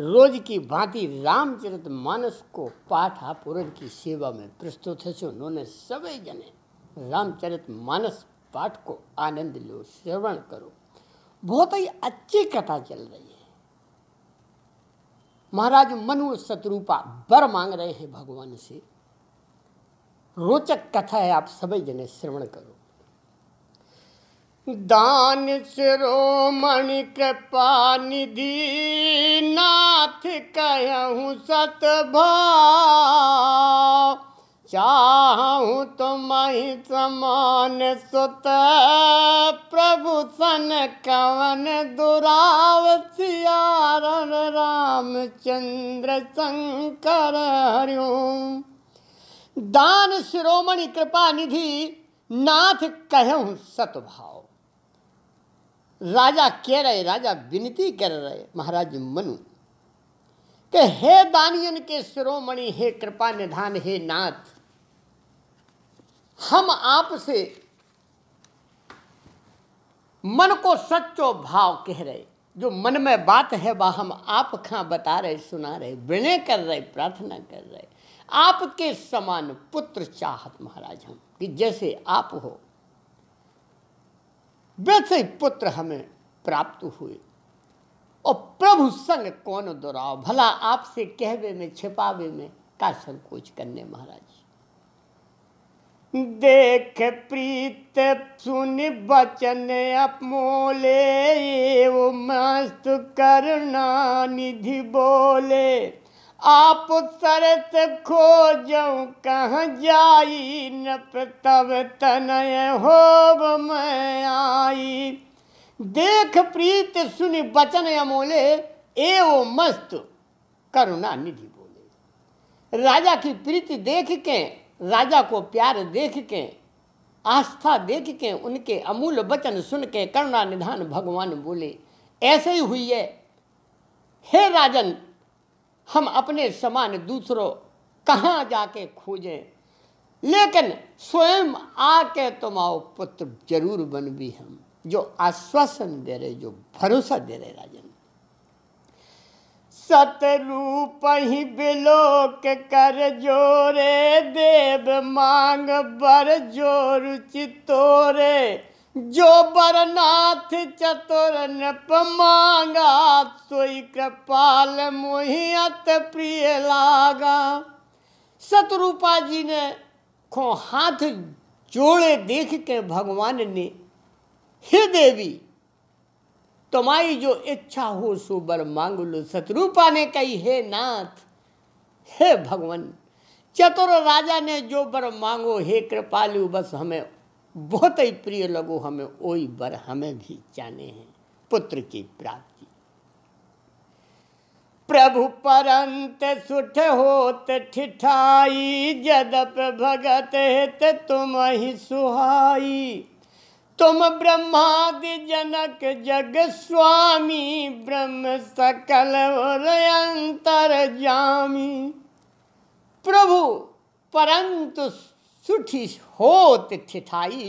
रोज की भांति रामचरित मानस को पाठ आप की सेवा में प्रस्तुत है से उन्होंने सभी जने रामचरित मानस पाठ को आनंद लो श्रवण करो बहुत ही अच्छी कथा चल रही है महाराज मनु शत्रुपा बर मांग रहे हैं भगवान से रोचक कथा है आप सभी जने श्रवण करो दान शिरोमणि कृपा निधि नाथ कहूँ सतभा चाहूँ तो समान सुत प्रभु सन कवन दुराव सियारण रामचंद्र शंकर हरिओम दान शिरोमणि कृपा निधि नाथ कहूँ सतभाव राजा कह रहे राजा विनती कर रहे महाराज मनु के हे दानियन के शिरोमणि हे कृपा निधान हे नाथ हम आपसे मन को सच्चो भाव कह रहे जो मन में बात है वह हम आप खां बता रहे सुना रहे विनय कर रहे प्रार्थना कर रहे आपके समान पुत्र चाहत महाराज हम कि जैसे आप हो वैसे पुत्र हमें प्राप्त हुए और प्रभु संग कौन दोराव भला आपसे कहवे में छिपावे में का संकोच करने महाराज देख प्रीत सुन बचन अपमोले वो मस्त करना निधि बोले आप सरत खो जो कहाँ जाई न तब तनय हो मैं आई देख प्रीत सुन बचन अमोले ओ मस्त करुणा निधि बोले राजा की प्रीति देख के राजा को प्यार देख के आस्था देख के उनके अमूल वचन सुन के करुणा निधान भगवान बोले ऐसे ही हुई है हे राजन हम अपने समान दूसरों कहाँ जाके खोजें लेकिन स्वयं आके तुम आओ पुत्र जरूर बन भी हम जो आश्वासन दे रहे जो भरोसा दे रहे राजन सतरूप ही बिलोक कर जोरे देव मांग बर जोर चितोरे जो बरनाथ चतुर नृप मांगा सोई कृपाल मोहियत प्रिय लागा सतरूपा जी ने खो हाथ जोड़े देख के भगवान ने हे देवी तुम्हारी जो इच्छा हो सो बर मांग लो सतरूपा ने कही हे नाथ हे भगवान चतुर राजा ने जो बर मांगो हे कृपालु बस हमें बहुत ही प्रिय लगो हमें ओ बर हमें भी जाने हैं पुत्र की प्राप्ति प्रभु परंत सुठ होत ठिठाई जदप भगत हित तुम ही सुहाई तुम ब्रह्मादि जनक जग स्वामी ब्रह्म सकल अंतर जामी प्रभु परंतु सुठी होत थिठाई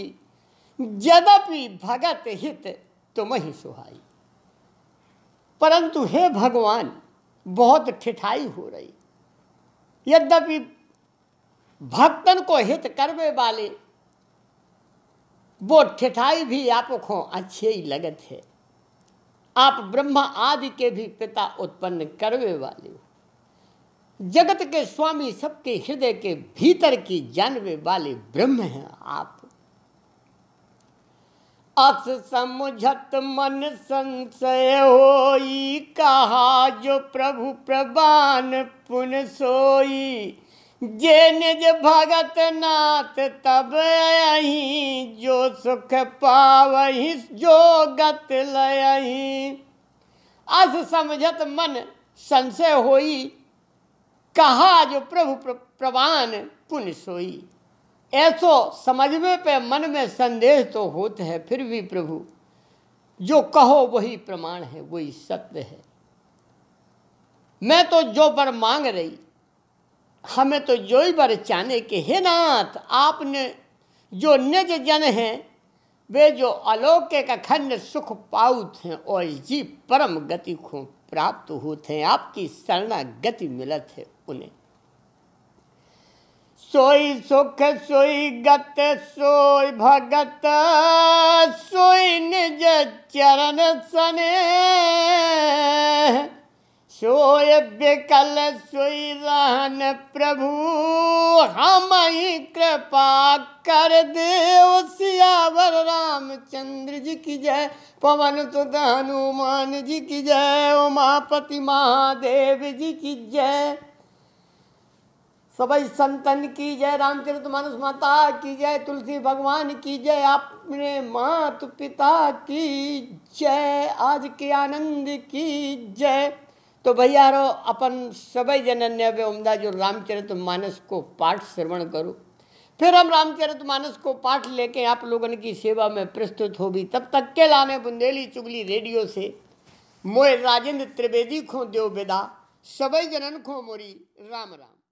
यद्यपि भगत हित तुम ही सुहाई परंतु हे भगवान बहुत ठिठाई हो रही यद्यपि भक्तन को हित करवे वाले वो ठिठाई भी आपको अच्छे ही लगत है आप ब्रह्मा आदि के भी पिता उत्पन्न करवे वाले जगत के स्वामी सबके हृदय के भीतर की जानवे वाले ब्रह्म हैं आप अस समझत मन संशय हो कहा जो प्रभु प्रबान पुन सोई जे निज भगत नाथ तब अही जो सुख पावही जो गत लयही अस समझत मन संशय होई कहा जो प्रभु प्रवान पुण्य सोई ऐसो समझ में पे मन में संदेह तो होते है फिर भी प्रभु जो कहो वही प्रमाण है वही सत्य है मैं तो जो बर मांग रही हमें तो जो ही बर चाहने के हे नाथ आपने जो निज जन हैं वे जो अलौकिक अखंड सुख पाउत हैं और जी परम गति को प्राप्त होते हैं आपकी शरणागति मिलत है उन्हें सोई सुख सोई गत सोई भगत सोई निज चरण सने सोय विकल सोई रहन प्रभु हम ही कृपा कर दे सियावर रामचंद्र जी की जय पवन सुत हनुमान जी की जय उमापति महादेव जी की जय सबई संतन की जय रामचरित मानस माता की जय तुलसी भगवान की जय अपने मात पिता की जय आज के आनंद की जय तो भैया रो अपन सबई जनन्य वे उमदा जो रामचरित मानस को पाठ श्रवण करो फिर हम रामचरित मानस को पाठ लेके आप लोगों की सेवा में प्रस्तुत हो भी तब तक के लाने बुंदेली चुगली रेडियो से मोए राजेंद्र त्रिवेदी खो देव विदा सबई जनन खो मोरी राम राम